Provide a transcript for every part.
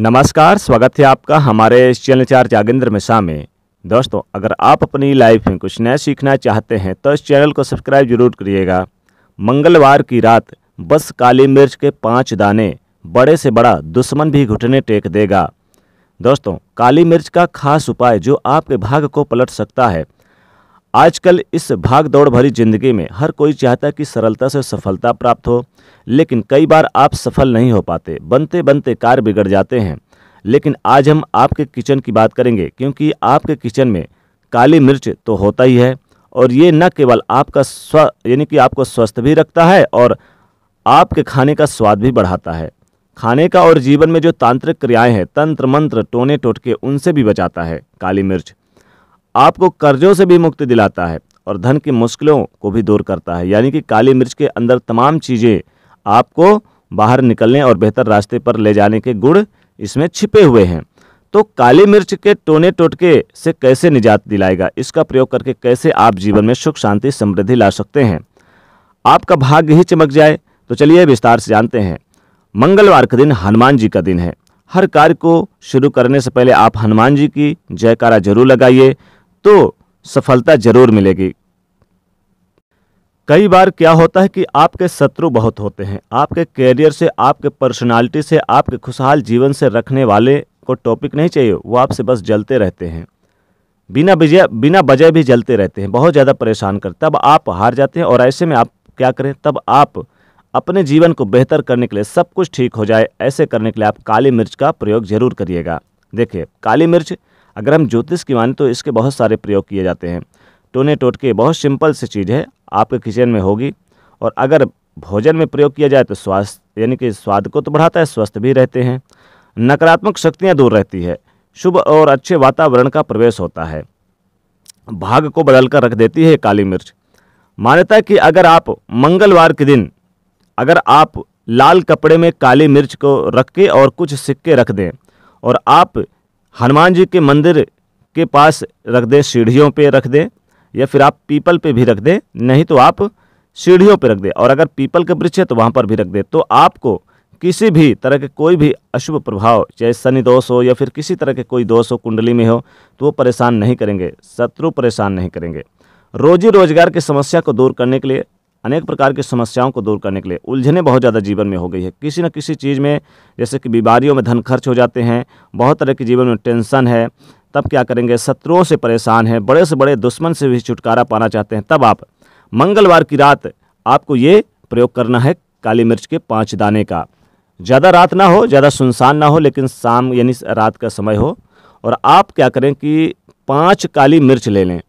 नमस्कार स्वागत है आपका हमारे चैनल चार जागेंद्र मिश्रा में दोस्तों अगर आप अपनी लाइफ में कुछ नया सीखना चाहते हैं तो इस चैनल को सब्सक्राइब जरूर करिएगा मंगलवार की रात बस काली मिर्च के पाँच दाने बड़े से बड़ा दुश्मन भी घुटने टेक देगा दोस्तों काली मिर्च का खास उपाय जो आपके भाग को पलट सकता है आजकल इस भाग दौड़ भरी जिंदगी में हर कोई चाहता कि सरलता से सफलता प्राप्त हो लेकिन कई बार आप सफल नहीं हो पाते बनते बनते कार बिगड़ जाते हैं लेकिन आज हम आपके किचन की बात करेंगे क्योंकि आपके किचन में काली मिर्च तो होता ही है और ये न केवल आपका स्व यानी कि आपको स्वस्थ भी रखता है और आपके खाने का स्वाद भी बढ़ाता है खाने का और जीवन में जो तांत्रिक क्रियाएं हैं तंत्र मंत्र टोने टोटके उनसे भी बचाता है काली मिर्च आपको कर्जों से भी मुक्ति दिलाता है और धन की मुश्किलों को भी दूर करता है यानी कि काली मिर्च के अंदर तमाम चीज़ें आपको बाहर निकलने और बेहतर रास्ते पर ले जाने के गुण इसमें छिपे हुए हैं तो काली मिर्च के टोने टोटके से कैसे निजात दिलाएगा इसका प्रयोग करके कैसे आप जीवन में सुख शांति समृद्धि ला सकते हैं आपका भाग्य ही चमक जाए तो चलिए विस्तार से जानते हैं मंगलवार का दिन हनुमान जी का दिन है हर कार्य को शुरू करने से पहले आप हनुमान जी की जयकारा जरूर लगाइए तो सफलता जरूर मिलेगी कई बार क्या होता है कि आपके शत्रु बहुत होते हैं आपके कैरियर से आपके पर्सनालिटी से आपके खुशहाल जीवन से रखने वाले को टॉपिक नहीं चाहिए वो आपसे बस जलते रहते हैं बिना विजय बिना वजह भी जलते रहते हैं बहुत ज़्यादा परेशान कर तब आप हार जाते हैं और ऐसे में आप क्या करें तब आप अपने जीवन को बेहतर करने के लिए सब कुछ ठीक हो जाए ऐसे करने के लिए आप काली मिर्च का प्रयोग जरूर करिएगा देखिए काली मिर्च अगर हम ज्योतिष की माने तो इसके बहुत सारे प्रयोग किए जाते हैं टोने टोटके बहुत सिंपल सी चीज़ है आपके किचन में होगी और अगर भोजन में प्रयोग किया जाए तो स्वास्थ्य यानी कि स्वाद को तो बढ़ाता है स्वस्थ भी रहते हैं नकारात्मक शक्तियाँ दूर रहती है शुभ और अच्छे वातावरण का प्रवेश होता है भाग को बदल कर रख देती है काली मिर्च मान्यता है कि अगर आप मंगलवार के दिन अगर आप लाल कपड़े में काली मिर्च को रख के और कुछ सिक्के रख दें और आप हनुमान जी के मंदिर के पास रख दें सीढ़ियों पे रख दें या फिर आप पीपल पे भी रख दें नहीं तो आप सीढ़ियों पे रख दें और अगर पीपल के वृक्ष है तो वहाँ पर भी रख दें तो आपको किसी भी तरह के कोई भी अशुभ प्रभाव चाहे शनि दोष हो या फिर किसी तरह के कोई दोष हो कुंडली में हो तो वो परेशान नहीं करेंगे शत्रु परेशान नहीं करेंगे रोजी रोजगार की समस्या को दूर करने के लिए अनेक प्रकार की समस्याओं को दूर करने के लिए उलझने बहुत ज़्यादा जीवन में हो गई है किसी न किसी चीज़ में जैसे कि बीमारियों में धन खर्च हो जाते हैं बहुत तरह के जीवन में टेंशन है तब क्या करेंगे शत्रुओं से परेशान हैं बड़े से बड़े दुश्मन से भी छुटकारा पाना चाहते हैं तब आप मंगलवार की रात आपको ये प्रयोग करना है काली मिर्च के पाँच दाने का ज़्यादा रात ना हो ज़्यादा सुनसान ना हो लेकिन शाम यानी रात का समय हो और आप क्या करें कि पाँच काली मिर्च ले लें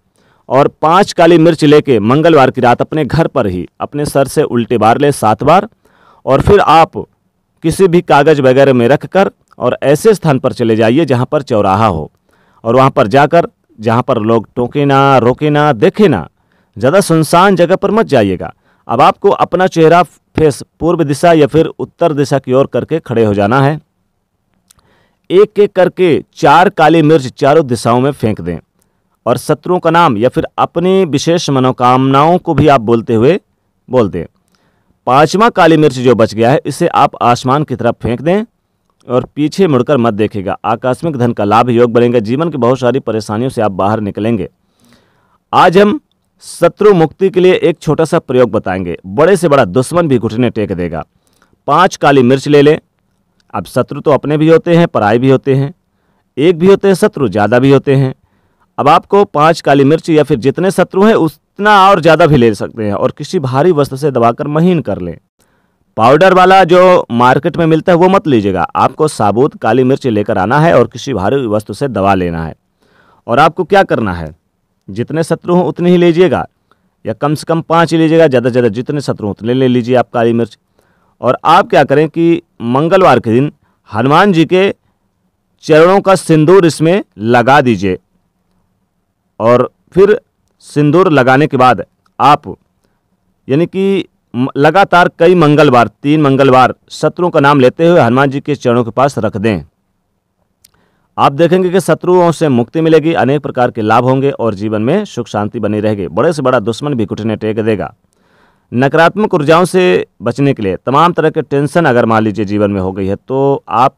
और पांच काली मिर्च लेके मंगलवार की रात अपने घर पर ही अपने सर से उल्टे बार लें सात बार और फिर आप किसी भी कागज़ वगैरह में रख कर और ऐसे स्थान पर चले जाइए जहाँ पर चौराहा हो और वहाँ पर जाकर जहाँ पर लोग टोके ना रोके ना देखे ना ज़्यादा सुनसान जगह पर मत जाइएगा अब आपको अपना चेहरा फेस पूर्व दिशा या फिर उत्तर दिशा की ओर करके खड़े हो जाना है एक एक करके चार काली मिर्च चारों दिशाओं में फेंक दें और शत्रुओं का नाम या फिर अपनी विशेष मनोकामनाओं को भी आप बोलते हुए बोल दें पाँचवा काली मिर्च जो बच गया है इसे आप आसमान की तरफ फेंक दें और पीछे मुड़कर मत देखेगा आकस्मिक धन का लाभ योग बनेगा जीवन की बहुत सारी परेशानियों से आप बाहर निकलेंगे आज हम शत्रु मुक्ति के लिए एक छोटा सा प्रयोग बताएंगे बड़े से बड़ा दुश्मन भी घुटने टेक देगा पांच काली मिर्च ले लें अब शत्रु तो अपने भी होते हैं पराए भी होते हैं एक भी होते हैं शत्रु ज़्यादा भी होते हैं अब आपको पाँच काली मिर्च या फिर जितने शत्रु हैं उतना और ज़्यादा भी ले सकते हैं और किसी भारी वस्त्र से दबाकर महीन कर लें पाउडर वाला जो मार्केट में मिलता है वो मत लीजिएगा आपको साबुत काली मिर्च लेकर आना है और किसी भारी वस्तु से दवा लेना है और आपको क्या करना है जितने शत्रु हों उतने ही लीजिएगा या कम से कम पाँच लीजिएगा ज़्यादा से ज़्यादा जितने शत्रु उतने ले लीजिए आप काली मिर्च और आप क्या करें कि मंगलवार के दिन हनुमान जी के चरणों का सिंदूर इसमें लगा दीजिए और फिर सिंदूर लगाने के बाद आप यानी कि लगातार कई मंगलवार तीन मंगलवार शत्रुओं का नाम लेते हुए हनुमान जी के चरणों के पास रख दें आप देखेंगे कि शत्रुओं से मुक्ति मिलेगी अनेक प्रकार के लाभ होंगे और जीवन में सुख शांति बनी रहेगी बड़े से बड़ा दुश्मन भी घुटने टेक देगा नकारात्मक ऊर्जाओं से बचने के लिए तमाम तरह के टेंशन अगर मान लीजिए जीवन में हो गई है तो आप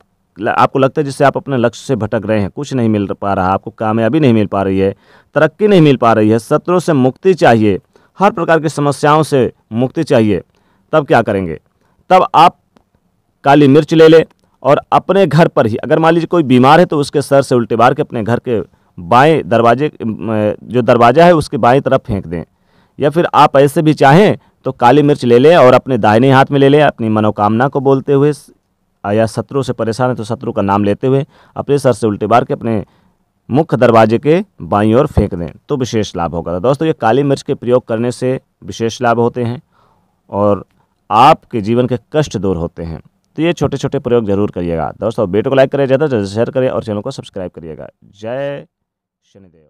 आपको लगता है जिससे आप अपने लक्ष्य से भटक रहे हैं कुछ नहीं मिल पा रहा आपको कामयाबी नहीं मिल पा रही है तरक्की नहीं मिल पा रही है शत्रुओं से मुक्ति चाहिए हर प्रकार की समस्याओं से मुक्ति चाहिए तब क्या करेंगे तब आप काली मिर्च ले लें और अपने घर पर ही अगर मान लीजिए कोई बीमार है तो उसके सर से उल्टे बार के अपने घर के बाएं दरवाजे जो दरवाज़ा है उसके बाएं तरफ फेंक दें या फिर आप ऐसे भी चाहें तो काली मिर्च ले लें और अपने दाहिने हाथ में ले लें अपनी मनोकामना को बोलते हुए या शत्रु से परेशान है तो शत्रु का नाम लेते हुए अपने सर से उल्टे बार के अपने मुख्य दरवाजे के बाईं ओर फेंक दें तो विशेष लाभ होगा तो दोस्तों ये काली मिर्च के प्रयोग करने से विशेष लाभ होते हैं और आपके जीवन के कष्ट दूर होते हैं तो ये छोटे छोटे प्रयोग जरूर करिएगा दोस्तों वीडियो को लाइक करें ज़्यादा से ज़्यादा शेयर करें और चैनल को सब्सक्राइब करिएगा जय शनिदेव